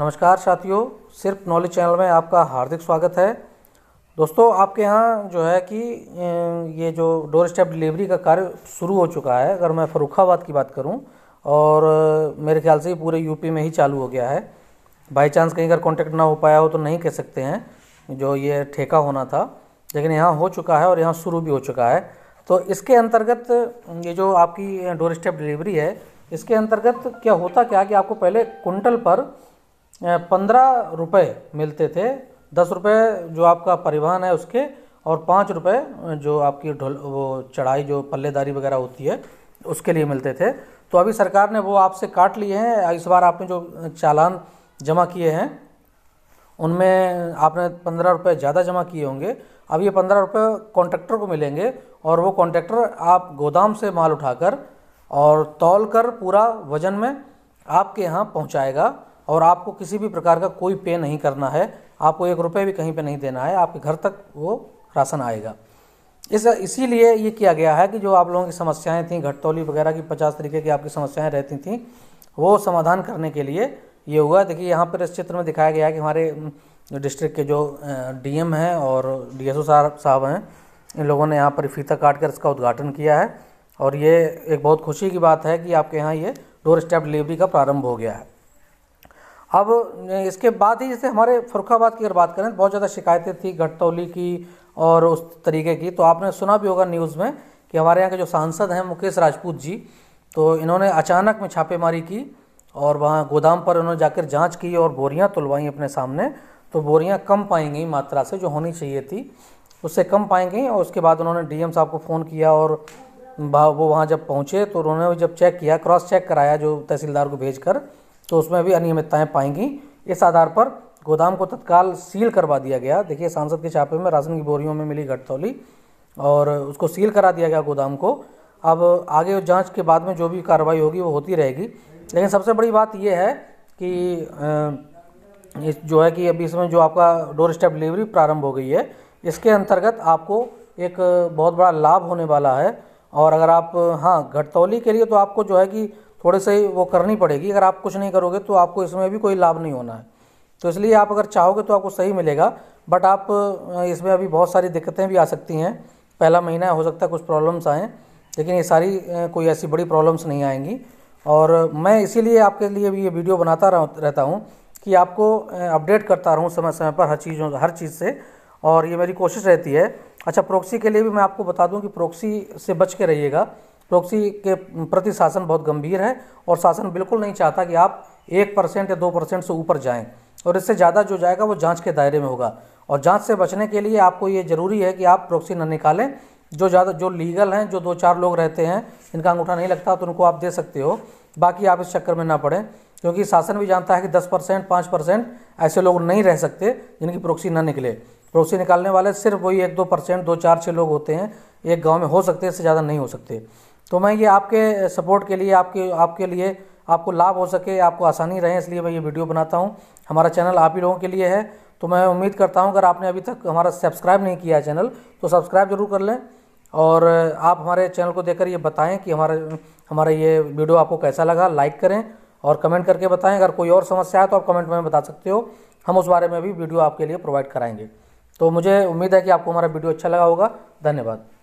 नमस्कार साथियों सिर्फ नॉलेज चैनल में आपका हार्दिक स्वागत है दोस्तों आपके यहाँ जो है कि ये जो डोर स्टेप डिलीवरी का कार्य शुरू हो चुका है अगर मैं फरुखाबाद की बात करूँ और मेरे ख्याल से पूरे यूपी में ही चालू हो गया है बाई चांस कहीं अगर कॉन्टैक्ट ना हो पाया हो तो नहीं कह सकते हैं जो ये ठेका होना था लेकिन यहाँ हो चुका है और यहाँ शुरू भी हो चुका है तो इसके अंतर्गत ये जो आपकी डोर स्टेप डिलीवरी है इसके अंतर्गत क्या होता क्या कि आपको पहले कुंटल पर पंद्रह रुपये मिलते थे दस रुपये जो आपका परिवहन है उसके और पाँच रुपये जो आपकी ढोल वो चढ़ाई जो पल्लेदारी वगैरह होती है उसके लिए मिलते थे तो अभी सरकार ने वो आपसे काट लिए हैं इस बार आपने जो चालान जमा किए हैं उनमें आपने पंद्रह रुपये ज़्यादा जमा किए होंगे अब ये पंद्रह रुपये कॉन्ट्रैक्टर को मिलेंगे और वो कॉन्ट्रैक्टर आप गोदाम से माल उठाकर और तौल कर पूरा वज़न में आपके यहाँ पहुँचाएगा और आपको किसी भी प्रकार का कोई पे नहीं करना है आपको एक रुपये भी कहीं पे नहीं देना है आपके घर तक वो राशन आएगा इस इसीलिए ये किया गया है कि जो आप लोगों की समस्याएं थी घटतौली वगैरह की पचास तरीके की आपकी समस्याएं रहती थी वो समाधान करने के लिए ये हुआ देखिए यहाँ पर इस चित्र में दिखाया गया है कि हमारे डिस्ट्रिक्ट के जो डीएम हैं और डीएसओ साहब हैं इन लोगों ने यहाँ पर फीता काट कर इसका उद्घाटन किया है और ये एक बहुत खुशी की बात है कि आपके यहाँ ये डोर स्टेप डिलीवरी का प्रारंभ हो गया है अब इसके बाद ही जैसे हमारे फरुखाबाद की अगर बात करें तो बहुत ज़्यादा शिकायतें थी घटतौली की और उस तरीके की तो आपने सुना भी होगा न्यूज़ में कि हमारे यहाँ के जो सांसद हैं मुकेश राजपूत जी तो इन्होंने अचानक में छापेमारी की और वहाँ गोदाम पर उन्होंने जाकर जांच की और बोरियाँ तुलवाई अपने सामने तो बोरियाँ कम पाई गई मात्रा से जो होनी चाहिए थी उससे कम पाई गई और उसके बाद उन्होंने डीएम साहब को फ़ोन किया और वो वहाँ जब पहुँचे तो उन्होंने जब चेक किया क्रॉस चेक कराया जो तहसीलदार को भेज कर तो उसमें भी अनियमितताएं पाएंगी इस आधार पर गोदाम को तत्काल सील करवा दिया गया देखिए सांसद के छापे में राशन की बोरियों में मिली घटतौली और उसको सील करा दिया गया गोदाम को अब आगे जांच के बाद में जो भी कार्रवाई होगी वो होती रहेगी लेकिन सबसे बड़ी बात यह है कि जो है कि अभी इसमें जो आपका डोर स्टेप डिलीवरी प्रारंभ हो गई है इसके अंतर्गत आपको एक बहुत बड़ा लाभ होने वाला है और अगर आप हाँ घटतौली के लिए तो आपको जो है कि थोड़े से वो करनी पड़ेगी अगर आप कुछ नहीं करोगे तो आपको इसमें भी कोई लाभ नहीं होना है तो इसलिए आप अगर चाहोगे तो आपको सही मिलेगा बट आप इसमें अभी बहुत सारी दिक्कतें भी आ सकती हैं पहला महीना हो सकता है कुछ प्रॉब्लम्स आएँ लेकिन ये सारी कोई ऐसी बड़ी प्रॉब्लम्स नहीं आएंगी और मैं इसीलिए आपके लिए भी ये वीडियो बनाता रहता हूँ कि आपको अपडेट करता रहूँ समय समय पर हर चीज़ों हर चीज़ से और ये मेरी कोशिश रहती है अच्छा प्रोक्सी के लिए भी मैं आपको बता दूँ कि प्रोक्सी से बच के रहिएगा चौकसी के प्रति शासन बहुत गंभीर है और शासन बिल्कुल नहीं चाहता कि आप एक परसेंट या दो परसेंट से ऊपर जाएं और इससे ज़्यादा जो जाएगा वो जांच के दायरे में होगा और जांच से बचने के लिए आपको ये ज़रूरी है कि आप प्रोक्सी न निकालें जो ज़्यादा जो लीगल हैं जो दो चार लोग रहते हैं इनका अंगूठा नहीं लगता तो उनको आप दे सकते हो बाकी आप इस चक्कर में ना पड़ें क्योंकि शासन भी जानता है कि दस परसेंट पाँच परसेंट ऐसे लोग नहीं रह सकते जिनकी प्रोक्सी ना निकले प्रोक्सी निकालने वाले सिर्फ वही एक दो परसेंट दो चार छः लोग होते हैं एक गाँव में हो सकते हैं इससे ज़्यादा नहीं हो सकते तो मैं ये आपके सपोर्ट के लिए आपके आपके लिए आपको लाभ हो सके आपको आसानी रहे इसलिए मैं ये वीडियो बनाता हूँ हमारा चैनल आप ही लोगों के लिए है तो मैं उम्मीद करता हूँ अगर आपने अभी तक हमारा सब्सक्राइब नहीं किया है चैनल तो सब्सक्राइब जरूर कर लें और आप हमारे चैनल को देखकर ये बताएं कि हमारा हमारा ये वीडियो आपको कैसा लगा लाइक करें और कमेंट करके बताएं अगर कोई और समस्या है तो आप कमेंट में बता सकते हो हम उस बारे में भी वीडियो आपके लिए प्रोवाइड कराएंगे तो मुझे उम्मीद है कि आपको हमारा वीडियो अच्छा लगा होगा धन्यवाद